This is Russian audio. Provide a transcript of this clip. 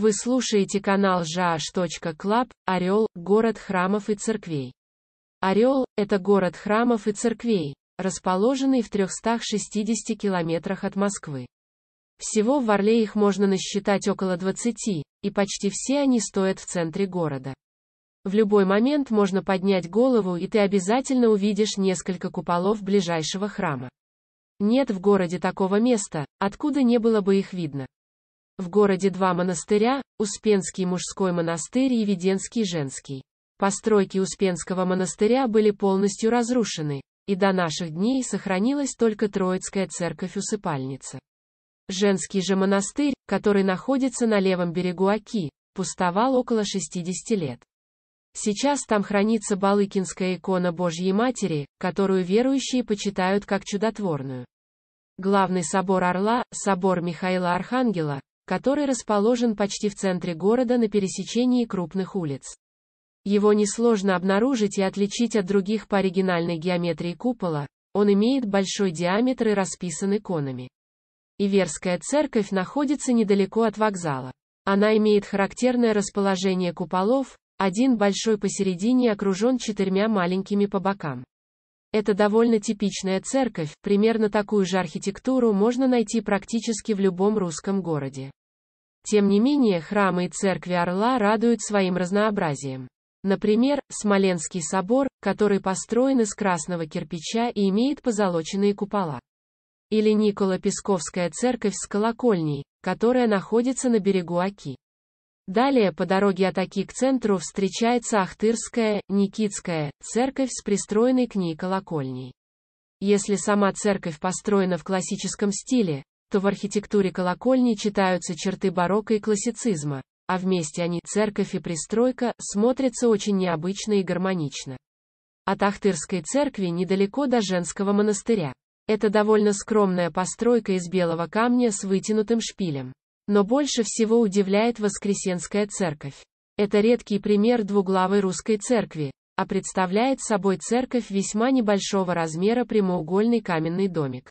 Вы слушаете канал jaash.club, Орел, город храмов и церквей. Орел – это город храмов и церквей, расположенный в 360 километрах от Москвы. Всего в Орле их можно насчитать около 20, и почти все они стоят в центре города. В любой момент можно поднять голову и ты обязательно увидишь несколько куполов ближайшего храма. Нет в городе такого места, откуда не было бы их видно. В городе два монастыря, Успенский мужской монастырь и Веденский женский. Постройки Успенского монастыря были полностью разрушены, и до наших дней сохранилась только Троицкая церковь-усыпальница. Женский же монастырь, который находится на левом берегу Оки, пустовал около 60 лет. Сейчас там хранится Балыкинская икона Божьей Матери, которую верующие почитают как чудотворную. Главный собор Орла, собор Михаила Архангела, который расположен почти в центре города на пересечении крупных улиц. Его несложно обнаружить и отличить от других по оригинальной геометрии купола, он имеет большой диаметр и расписан иконами. Иверская церковь находится недалеко от вокзала. Она имеет характерное расположение куполов, один большой посередине окружен четырьмя маленькими по бокам. Это довольно типичная церковь, примерно такую же архитектуру можно найти практически в любом русском городе. Тем не менее храмы и церкви Орла радуют своим разнообразием. Например, Смоленский собор, который построен из красного кирпича и имеет позолоченные купола. Или Николо-Песковская церковь с колокольней, которая находится на берегу Аки. Далее по дороге от Аки к центру встречается Ахтырская, Никитская, церковь с пристроенной к ней колокольней. Если сама церковь построена в классическом стиле, то в архитектуре колокольни читаются черты барокко и классицизма, а вместе они, церковь и пристройка, смотрятся очень необычно и гармонично. От Ахтырской церкви недалеко до женского монастыря. Это довольно скромная постройка из белого камня с вытянутым шпилем. Но больше всего удивляет Воскресенская церковь. Это редкий пример двуглавой русской церкви, а представляет собой церковь весьма небольшого размера прямоугольный каменный домик.